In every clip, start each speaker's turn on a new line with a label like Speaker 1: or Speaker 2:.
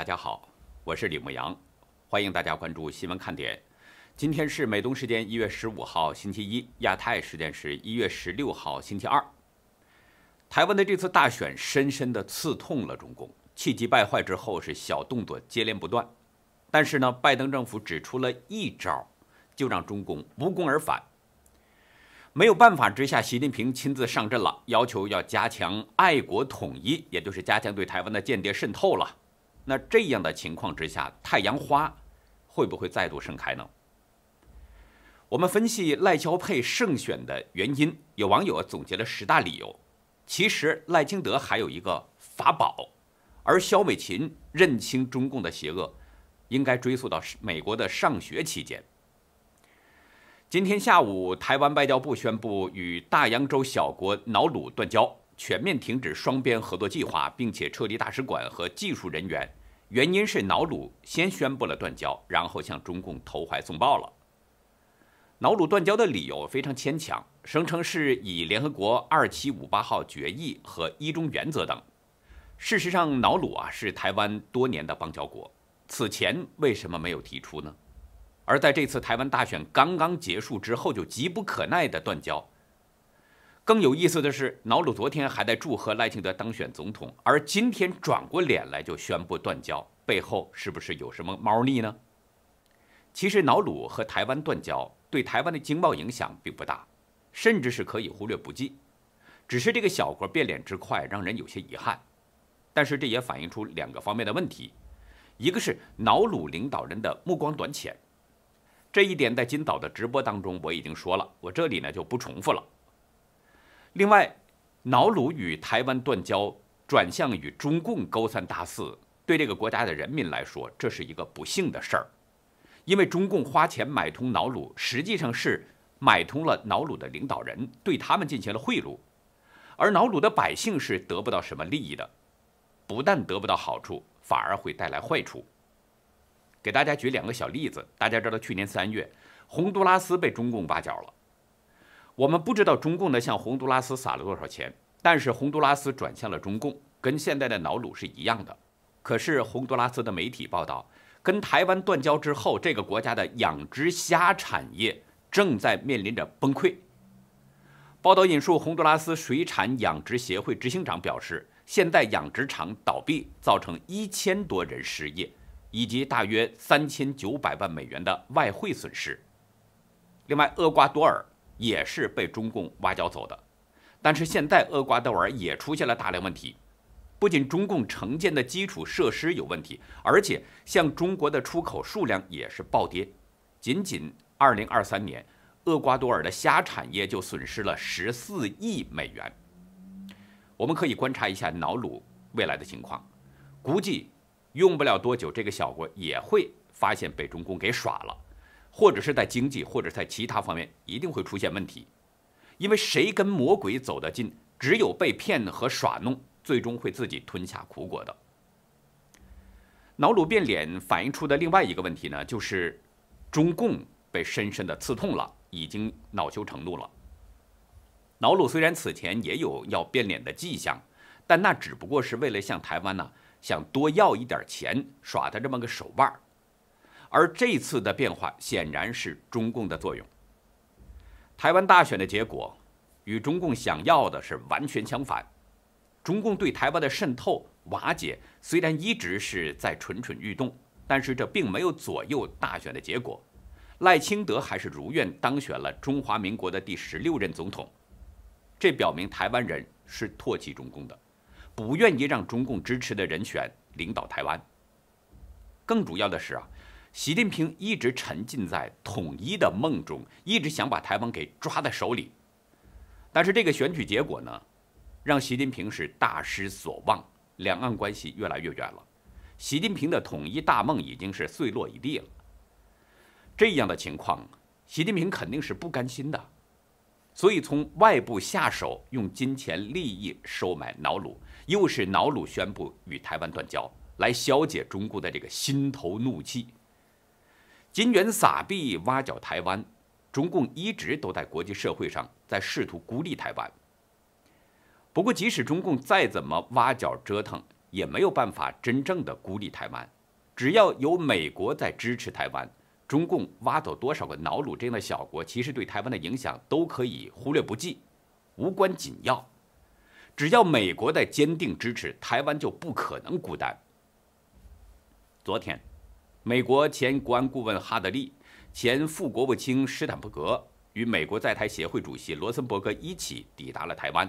Speaker 1: 大家好，我是李牧阳，欢迎大家关注新闻看点。今天是美东时间一月十五号星期一，亚太时间是一月十六号星期二。台湾的这次大选深深的刺痛了中共，气急败坏之后是小动作接连不断。但是呢，拜登政府只出了一招，就让中共无功而返。没有办法之下，习近平亲自上阵了，要求要加强爱国统一，也就是加强对台湾的间谍渗透了。那这样的情况之下，太阳花会不会再度盛开呢？我们分析赖萧配胜选的原因，有网友总结了十大理由。其实赖清德还有一个法宝，而萧美琴认清中共的邪恶，应该追溯到美国的上学期间。今天下午，台湾外交部宣布与大洋洲小国瑙鲁断交，全面停止双边合作计划，并且撤离大使馆和技术人员。原因是瑙鲁先宣布了断交，然后向中共投怀送抱了。瑙鲁断交的理由非常牵强，声称是以联合国二七五八号决议和一中原则等。事实上，瑙鲁啊是台湾多年的邦交国，此前为什么没有提出呢？而在这次台湾大选刚刚结束之后，就急不可耐地断交。更有意思的是，瑙鲁昨天还在祝贺赖清德当选总统，而今天转过脸来就宣布断交，背后是不是有什么猫腻呢？其实，瑙鲁和台湾断交对台湾的经贸影响并不大，甚至是可以忽略不计。只是这个小国变脸之快，让人有些遗憾。但是这也反映出两个方面的问题：一个是瑙鲁领导人的目光短浅，这一点在今早的直播当中我已经说了，我这里呢就不重复了。另外，瑙鲁与台湾断交，转向与中共勾三搭四，对这个国家的人民来说，这是一个不幸的事儿。因为中共花钱买通瑙鲁，实际上是买通了瑙鲁的领导人，对他们进行了贿赂，而瑙鲁的百姓是得不到什么利益的。不但得不到好处，反而会带来坏处。给大家举两个小例子，大家知道，去年三月，洪都拉斯被中共“八角”了。我们不知道中共呢向洪都拉斯撒了多少钱，但是洪都拉斯转向了中共，跟现在的瑙鲁是一样的。可是洪都拉斯的媒体报道，跟台湾断交之后，这个国家的养殖虾产业正在面临着崩溃。报道引述洪都拉斯水产养殖协会执行长表示，现在养殖场倒闭，造成一千多人失业，以及大约三千九百万美元的外汇损失。另外，厄瓜多尔。也是被中共挖角走的，但是现在厄瓜多尔也出现了大量问题，不仅中共承建的基础设施有问题，而且向中国的出口数量也是暴跌。仅仅2023年，厄瓜多尔的虾产业就损失了14亿美元。我们可以观察一下瑙鲁未来的情况，估计用不了多久，这个小国也会发现被中共给耍了。或者是在经济，或者在其他方面，一定会出现问题，因为谁跟魔鬼走得近，只有被骗和耍弄，最终会自己吞下苦果的。脑鲁变脸反映出的另外一个问题呢，就是中共被深深的刺痛了，已经恼羞成怒了。脑鲁虽然此前也有要变脸的迹象，但那只不过是为了向台湾呢想多要一点钱，耍他这么个手腕儿。而这次的变化显然是中共的作用。台湾大选的结果与中共想要的是完全相反。中共对台湾的渗透瓦解虽然一直是在蠢蠢欲动，但是这并没有左右大选的结果。赖清德还是如愿当选了中华民国的第十六任总统。这表明台湾人是唾弃中共的，不愿意让中共支持的人选领导台湾。更主要的是啊。习近平一直沉浸在统一的梦中，一直想把台湾给抓在手里，但是这个选举结果呢，让习近平是大失所望，两岸关系越来越远了，习近平的统一大梦已经是碎落一地了。这样的情况，习近平肯定是不甘心的，所以从外部下手，用金钱利益收买瑙鲁，又是瑙鲁宣布与台湾断交，来消解中共的这个心头怒气。金元撒币挖角台湾，中共一直都在国际社会上在试图孤立台湾。不过，即使中共再怎么挖角折腾，也没有办法真正的孤立台湾。只要有美国在支持台湾，中共挖走多少个瑙鲁这样的小国，其实对台湾的影响都可以忽略不计，无关紧要。只要美国在坚定支持台湾，就不可能孤单。昨天。美国前国安顾问哈德利、前副国务卿施坦伯格与美国在台协会主席罗森伯格一起抵达了台湾。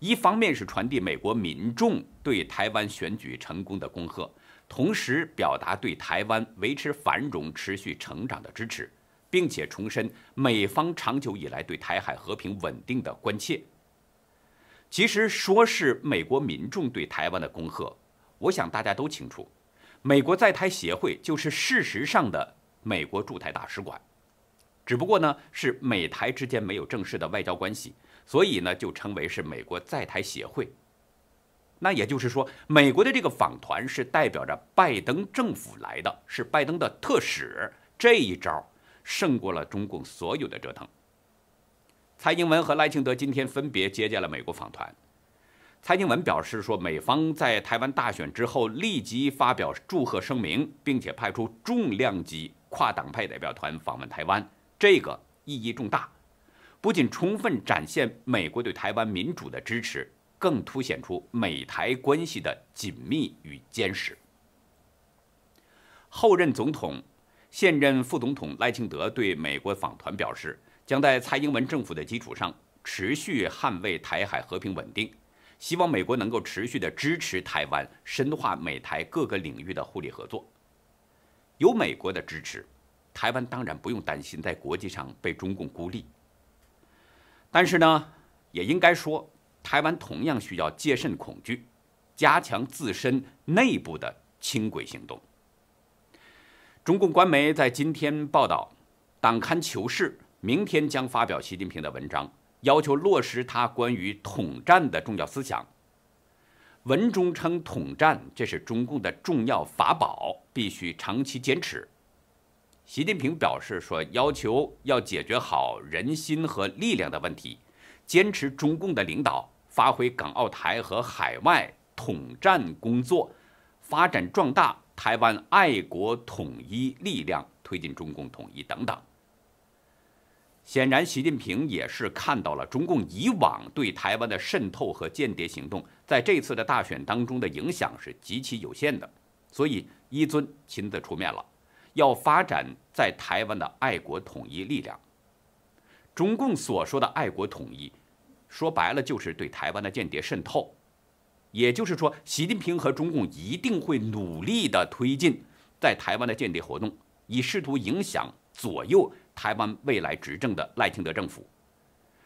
Speaker 1: 一方面是传递美国民众对台湾选举成功的恭贺，同时表达对台湾维持繁荣、持续成长的支持，并且重申美方长久以来对台海和平稳定的关切。其实，说是美国民众对台湾的恭贺，我想大家都清楚。美国在台协会就是事实上的美国驻台大使馆，只不过呢是美台之间没有正式的外交关系，所以呢就称为是美国在台协会。那也就是说，美国的这个访团是代表着拜登政府来的，是拜登的特使。这一招胜过了中共所有的折腾。蔡英文和赖清德今天分别接见了美国访团。蔡英文表示说，美方在台湾大选之后立即发表祝贺声明，并且派出重量级跨党派代表团访问台湾，这个意义重大，不仅充分展现美国对台湾民主的支持，更凸显出美台关系的紧密与坚实。后任总统、现任副总统赖清德对美国访团表示，将在蔡英文政府的基础上持续捍卫台海和平稳定。希望美国能够持续的支持台湾，深化美台各个领域的互利合作。有美国的支持，台湾当然不用担心在国际上被中共孤立。但是呢，也应该说，台湾同样需要戒慎恐惧，加强自身内部的轻轨行动。中共官媒在今天报道，《党刊求是》明天将发表习近平的文章。要求落实他关于统战的重要思想。文中称，统战这是中共的重要法宝，必须长期坚持。习近平表示说，要求要解决好人心和力量的问题，坚持中共的领导，发挥港澳台和海外统战工作，发展壮大台湾爱国统一力量，推进中共统一等等。显然，习近平也是看到了中共以往对台湾的渗透和间谍行动，在这次的大选当中的影响是极其有限的，所以一尊亲自出面了，要发展在台湾的爱国统一力量。中共所说的爱国统一，说白了就是对台湾的间谍渗透，也就是说，习近平和中共一定会努力的推进在台湾的间谍活动，以试图影响左右。台湾未来执政的赖清德政府，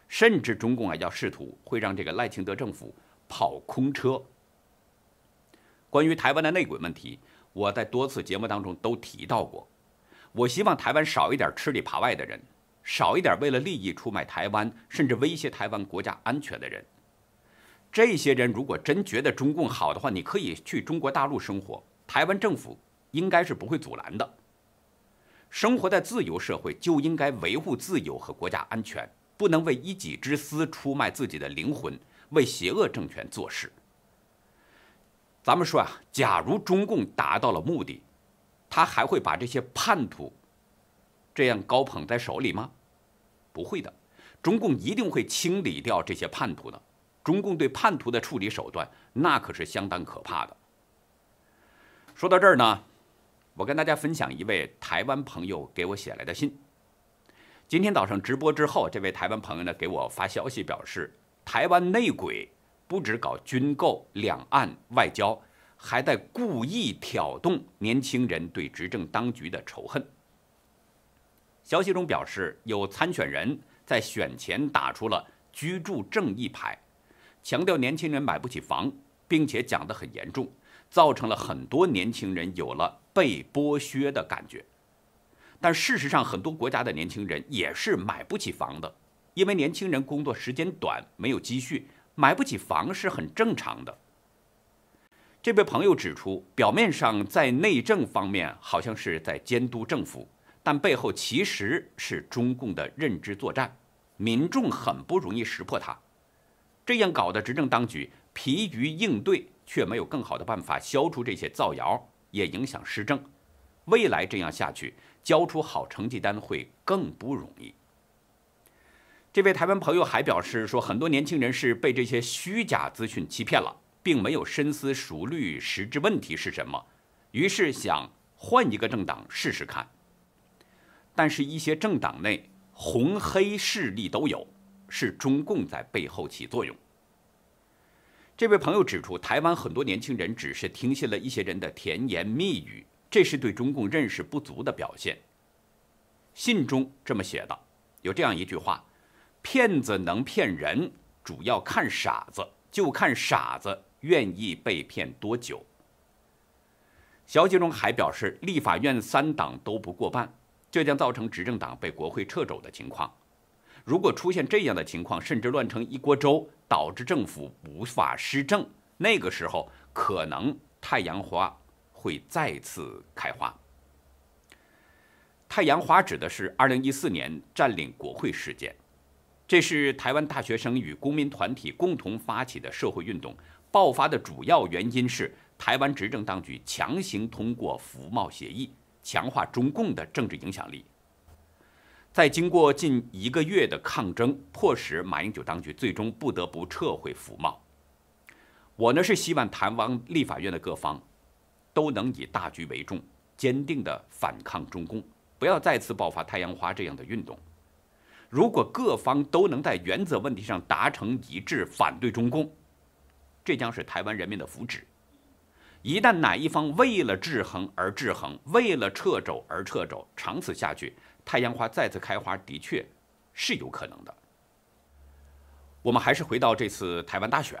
Speaker 1: 甚至中共啊要试图会让这个赖清德政府跑空车。关于台湾的内鬼问题，我在多次节目当中都提到过。我希望台湾少一点吃里扒外的人，少一点为了利益出卖台湾，甚至威胁台湾国家安全的人。这些人如果真觉得中共好的话，你可以去中国大陆生活，台湾政府应该是不会阻拦的。生活在自由社会就应该维护自由和国家安全，不能为一己之私出卖自己的灵魂，为邪恶政权做事。咱们说啊，假如中共达到了目的，他还会把这些叛徒这样高捧在手里吗？不会的，中共一定会清理掉这些叛徒的。中共对叛徒的处理手段那可是相当可怕的。说到这儿呢。我跟大家分享一位台湾朋友给我写来的信。今天早上直播之后，这位台湾朋友呢给我发消息，表示台湾内鬼不止搞军购、两岸外交，还在故意挑动年轻人对执政当局的仇恨。消息中表示，有参选人在选前打出了“居住正义”牌，强调年轻人买不起房，并且讲得很严重，造成了很多年轻人有了。被剥削的感觉，但事实上，很多国家的年轻人也是买不起房的，因为年轻人工作时间短，没有积蓄，买不起房是很正常的。这位朋友指出，表面上在内政方面好像是在监督政府，但背后其实是中共的认知作战，民众很不容易识破它。这样搞的，执政当局疲于应对，却没有更好的办法消除这些造谣。也影响施政，未来这样下去，交出好成绩单会更不容易。这位台湾朋友还表示说，很多年轻人是被这些虚假资讯欺骗了，并没有深思熟虑实质问题是什么，于是想换一个政党试试看。但是，一些政党内红黑势力都有，是中共在背后起作用。这位朋友指出，台湾很多年轻人只是听信了一些人的甜言蜜语，这是对中共认识不足的表现。信中这么写道：“有这样一句话，骗子能骗人，主要看傻子，就看傻子愿意被骗多久。”消息中还表示，立法院三党都不过半，这将造成执政党被国会撤走的情况。如果出现这样的情况，甚至乱成一锅粥。导致政府无法施政，那个时候可能太阳花会再次开花。太阳花指的是2014年占领国会事件，这是台湾大学生与公民团体共同发起的社会运动。爆发的主要原因是台湾执政当局强行通过服贸协议，强化中共的政治影响力。在经过近一个月的抗争，迫使马英九当局最终不得不撤回服贸。我呢是希望台湾立法院的各方都能以大局为重，坚定地反抗中共，不要再次爆发太阳花这样的运动。如果各方都能在原则问题上达成一致，反对中共，这将是台湾人民的福祉。一旦哪一方为了制衡而制衡，为了掣肘而掣肘，长此下去。太阳花再次开花的确是有可能的。我们还是回到这次台湾大选，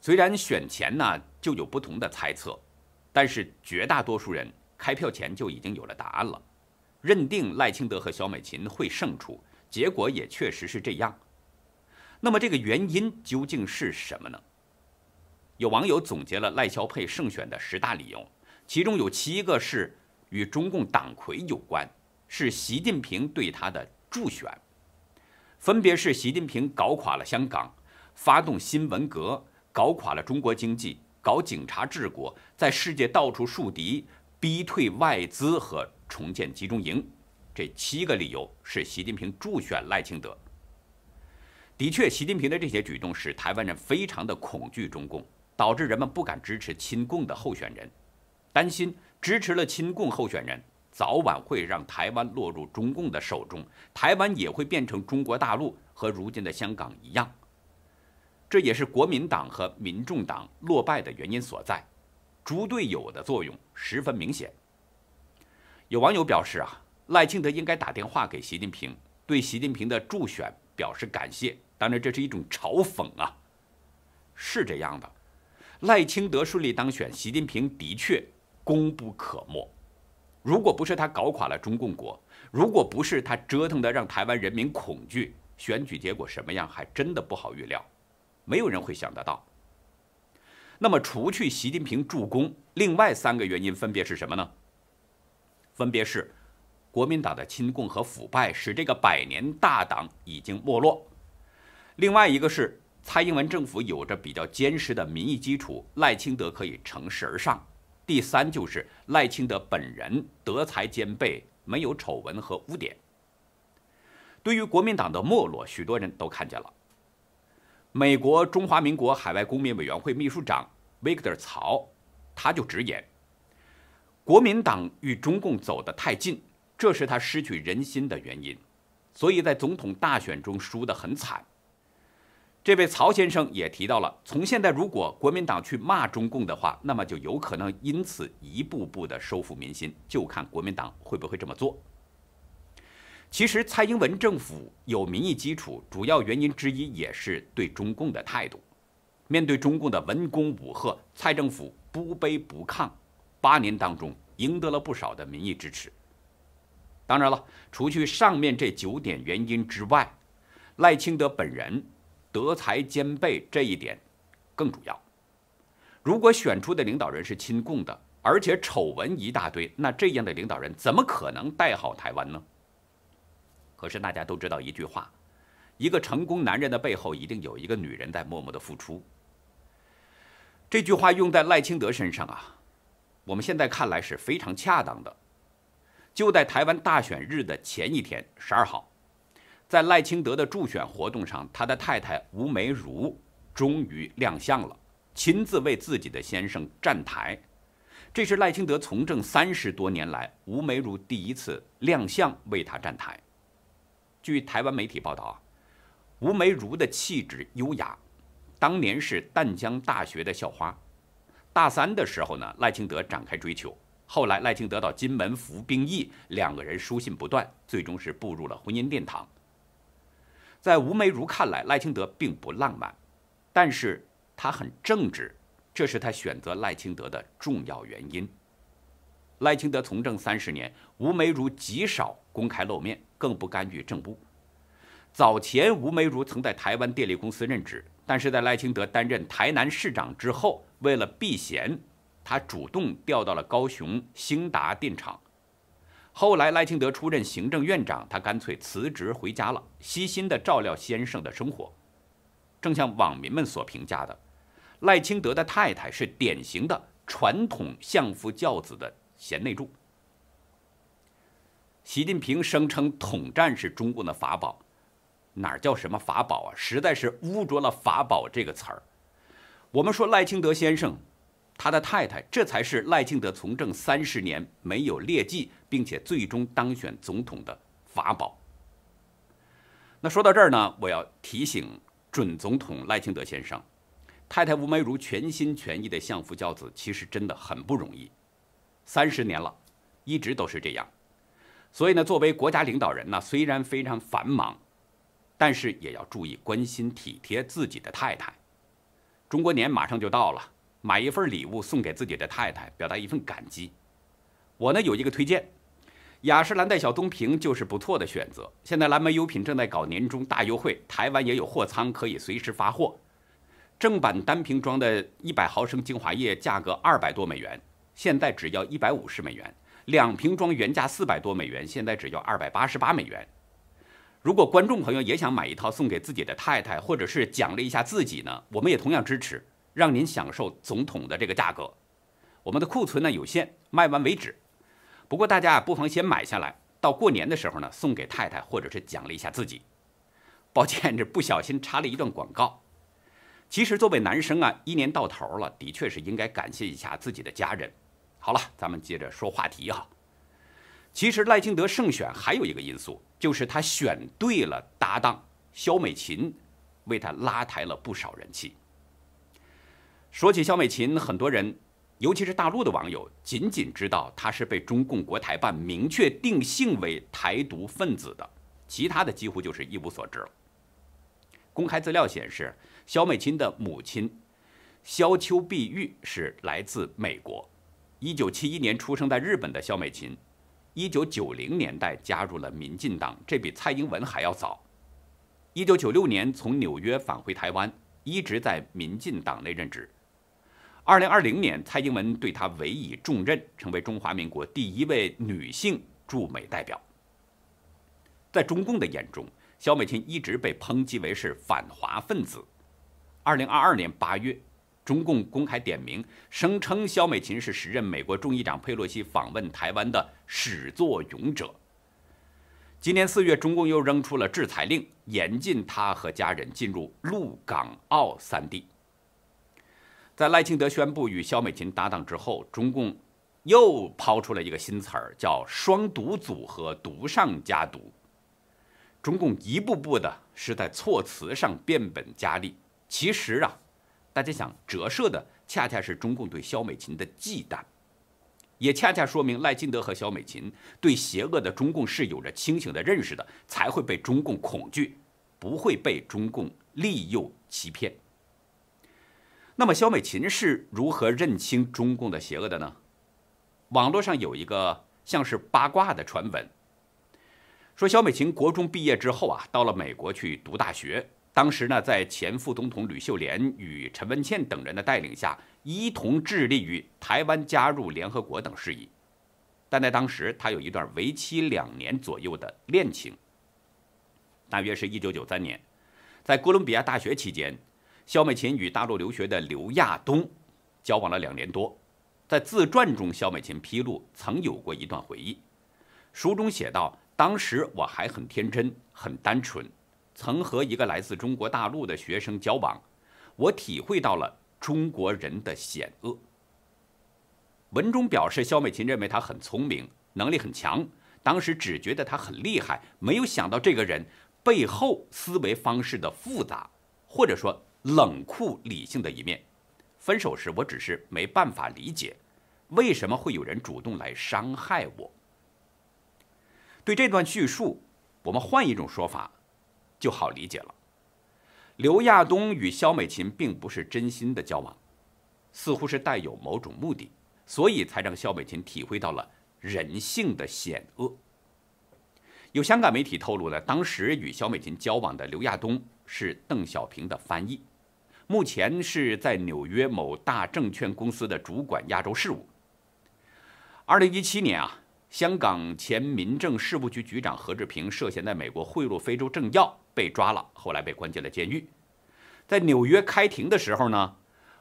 Speaker 1: 虽然选前呢就有不同的猜测，但是绝大多数人开票前就已经有了答案了，认定赖清德和小美琴会胜出，结果也确实是这样。那么这个原因究竟是什么呢？有网友总结了赖萧佩胜选的十大理由，其中有七个是与中共党魁有关。是习近平对他的助选，分别是习近平搞垮了香港，发动新文革，搞垮了中国经济，搞警察治国，在世界到处树敌，逼退外资和重建集中营。这七个理由是习近平助选赖清德。的确，习近平的这些举动使台湾人非常的恐惧中共，导致人们不敢支持亲共的候选人，担心支持了亲共候选人。早晚会让台湾落入中共的手中，台湾也会变成中国大陆和如今的香港一样，这也是国民党和民众党落败的原因所在，猪队友的作用十分明显。有网友表示啊，赖清德应该打电话给习近平，对习近平的助选表示感谢。当然，这是一种嘲讽啊，是这样的，赖清德顺利当选，习近平的确功不可没。如果不是他搞垮了中共国，如果不是他折腾的让台湾人民恐惧，选举结果什么样还真的不好预料，没有人会想得到。那么，除去习近平助攻，另外三个原因分别是什么呢？分别是国民党的亲共和腐败使这个百年大党已经没落，另外一个是蔡英文政府有着比较坚实的民意基础，赖清德可以乘势而上。第三就是赖清德本人德才兼备，没有丑闻和污点。对于国民党的没落，许多人都看见了。美国中华民国海外公民委员会秘书长 Victor 曹，他就直言，国民党与中共走得太近，这是他失去人心的原因，所以在总统大选中输得很惨。这位曹先生也提到了，从现在如果国民党去骂中共的话，那么就有可能因此一步步的收复民心，就看国民党会不会这么做。其实蔡英文政府有民意基础，主要原因之一也是对中共的态度。面对中共的文攻武赫，蔡政府不卑不亢，八年当中赢得了不少的民意支持。当然了，除去上面这九点原因之外，赖清德本人。德才兼备这一点更主要。如果选出的领导人是亲共的，而且丑闻一大堆，那这样的领导人怎么可能带好台湾呢？可是大家都知道一句话：一个成功男人的背后一定有一个女人在默默的付出。这句话用在赖清德身上啊，我们现在看来是非常恰当的。就在台湾大选日的前一天，十二号。在赖清德的助选活动上，他的太太吴梅如终于亮相了，亲自为自己的先生站台。这是赖清德从政三十多年来，吴梅如第一次亮相为他站台。据台湾媒体报道，吴梅如的气质优雅，当年是淡江大学的校花。大三的时候呢，赖清德展开追求，后来赖清德到金门服兵役，两个人书信不断，最终是步入了婚姻殿堂。在吴梅如看来，赖清德并不浪漫，但是他很正直，这是他选择赖清德的重要原因。赖清德从政三十年，吴梅如极少公开露面，更不干预政务。早前，吴梅如曾在台湾电力公司任职，但是在赖清德担任台南市长之后，为了避嫌，他主动调到了高雄兴达电厂。后来赖清德出任行政院长，他干脆辞职回家了，悉心地照料先生的生活。正像网民们所评价的，赖清德的太太是典型的传统相夫教子的贤内助。习近平声称统战是中共的法宝，哪叫什么法宝啊？实在是污浊了“法宝”这个词儿。我们说赖清德先生，他的太太，这才是赖清德从政三十年没有劣迹。并且最终当选总统的法宝。那说到这儿呢，我要提醒准总统赖清德先生，太太吴梅如全心全意的相夫教子，其实真的很不容易。三十年了，一直都是这样。所以呢，作为国家领导人呢，虽然非常繁忙，但是也要注意关心体贴自己的太太。中国年马上就到了，买一份礼物送给自己的太太，表达一份感激。我呢有一个推荐。雅诗兰黛小棕瓶就是不错的选择。现在蓝莓优品正在搞年终大优惠，台湾也有货仓可以随时发货。正版单瓶装的一百毫升精华液价格二百多美元，现在只要一百五十美元；两瓶装原价四百多美元，现在只要二百八十八美元。如果观众朋友也想买一套送给自己的太太，或者是奖励一下自己呢？我们也同样支持，让您享受总统的这个价格。我们的库存呢有限，卖完为止。不过大家啊，不妨先买下来，到过年的时候呢，送给太太或者是奖励一下自己。抱歉，这不小心插了一段广告。其实作为男生啊，一年到头了，的确是应该感谢一下自己的家人。好了，咱们接着说话题哈。其实赖清德胜选还有一个因素，就是他选对了搭档肖美琴，为他拉抬了不少人气。说起肖美琴，很多人。尤其是大陆的网友，仅仅知道他是被中共国台办明确定性为台独分子的，其他的几乎就是一无所知了。公开资料显示，肖美琴的母亲肖秋碧玉是来自美国。1971年出生在日本的肖美琴，1990年代加入了民进党，这比蔡英文还要早。1996年从纽约返回台湾，一直在民进党内任职。二零二零年，蔡英文对她委以重任，成为中华民国第一位女性驻美代表。在中共的眼中，肖美琴一直被抨击为是反华分子。二零二二年八月，中共公开点名，声称肖美琴是时任美国众议长佩洛西访问台湾的始作俑者。今年四月，中共又扔出了制裁令，严禁她和家人进入陆、港、澳三地。在赖清德宣布与肖美琴搭档之后，中共又抛出了一个新词儿，叫“双毒组合”，毒上加毒。中共一步步的是在措辞上变本加厉。其实啊，大家想折射的恰恰是中共对肖美琴的忌惮，也恰恰说明赖清德和肖美琴对邪恶的中共是有着清醒的认识的，才会被中共恐惧，不会被中共利诱欺骗。那么，肖美琴是如何认清中共的邪恶的呢？网络上有一个像是八卦的传闻，说肖美琴国中毕业之后啊，到了美国去读大学，当时呢，在前副总统吕秀莲与陈文茜等人的带领下，一同致力于台湾加入联合国等事宜。但在当时，他有一段为期两年左右的恋情，大约是一九九三年，在哥伦比亚大学期间。肖美琴与大陆留学的刘亚东交往了两年多，在自传中，肖美琴披露曾有过一段回忆。书中写道：“当时我还很天真，很单纯，曾和一个来自中国大陆的学生交往，我体会到了中国人的险恶。”文中表示，肖美琴认为他很聪明，能力很强，当时只觉得他很厉害，没有想到这个人背后思维方式的复杂，或者说。冷酷理性的一面，分手时我只是没办法理解，为什么会有人主动来伤害我。对这段叙述，我们换一种说法，就好理解了。刘亚东与肖美琴并不是真心的交往，似乎是带有某种目的，所以才让肖美琴体会到了人性的险恶。有香港媒体透露的，当时与肖美琴交往的刘亚东是邓小平的翻译。目前是在纽约某大证券公司的主管亚洲事务。二零一七年啊，香港前民政事务局局长何志平涉嫌在美国贿赂非洲政要被抓了，后来被关进了监狱。在纽约开庭的时候呢，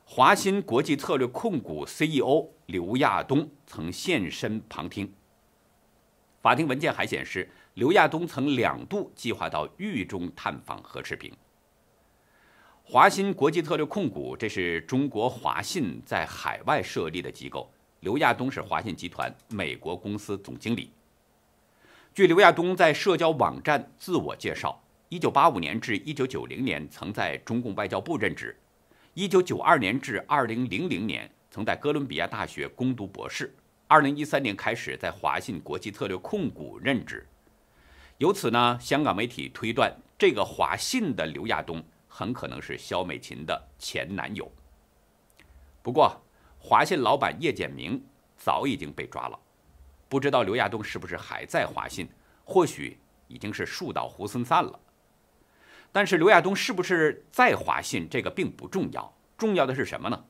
Speaker 1: 华新国际策略控股 CEO 刘亚东曾现身旁听。法庭文件还显示，刘亚东曾两度计划到狱中探访何志平。华新国际策略控股，这是中国华信在海外设立的机构。刘亚东是华信集团美国公司总经理。据刘亚东在社交网站自我介绍，一九八五年至一九九零年曾在中共外交部任职，一九九二年至二零零零年曾在哥伦比亚大学攻读博士，二零一三年开始在华信国际策略控股任职。由此呢，香港媒体推断，这个华信的刘亚东。很可能是肖美琴的前男友。不过，华信老板叶简明早已经被抓了，不知道刘亚东是不是还在华信？或许已经是树倒猢狲散了。但是，刘亚东是不是在华信这个并不重要，重要的是什么呢？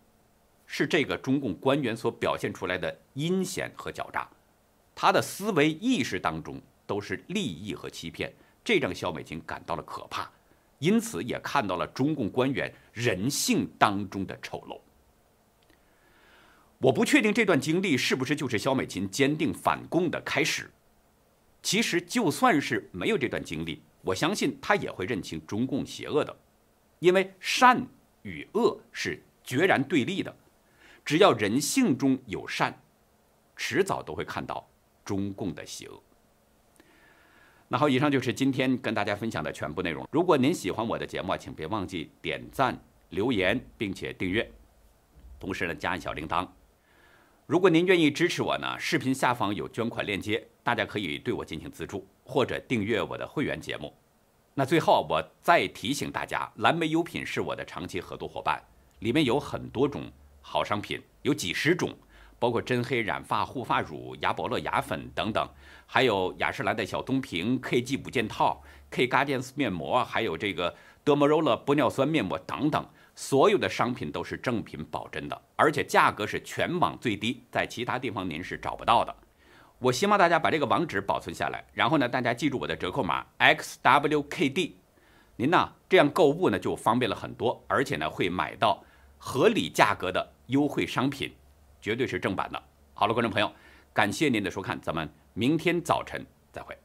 Speaker 1: 是这个中共官员所表现出来的阴险和狡诈，他的思维意识当中都是利益和欺骗，这让肖美琴感到了可怕。因此，也看到了中共官员人性当中的丑陋。我不确定这段经历是不是就是肖美琴坚定反共的开始。其实，就算是没有这段经历，我相信他也会认清中共邪恶的，因为善与恶是决然对立的。只要人性中有善，迟早都会看到中共的邪恶。那好，以上就是今天跟大家分享的全部内容。如果您喜欢我的节目请别忘记点赞、留言，并且订阅，同时呢加小铃铛。如果您愿意支持我呢，视频下方有捐款链接，大家可以对我进行资助，或者订阅我的会员节目。那最后啊，我再提醒大家，蓝莓优品是我的长期合作伙伴，里面有很多种好商品，有几十种。包括真黑染发护发乳、雅宝乐牙粉等等，还有雅诗兰黛小棕瓶 K G 五件套、K Guardians 面膜，还有这个 d m r o l a 玻尿酸面膜等等，所有的商品都是正品保真的，而且价格是全网最低，在其他地方您是找不到的。我希望大家把这个网址保存下来，然后呢，大家记住我的折扣码 XWKD，您呢这样购物呢就方便了很多，而且呢会买到合理价格的优惠商品。绝对是正版的。好了，观众朋友，感谢您的收看，咱们明天早晨再会。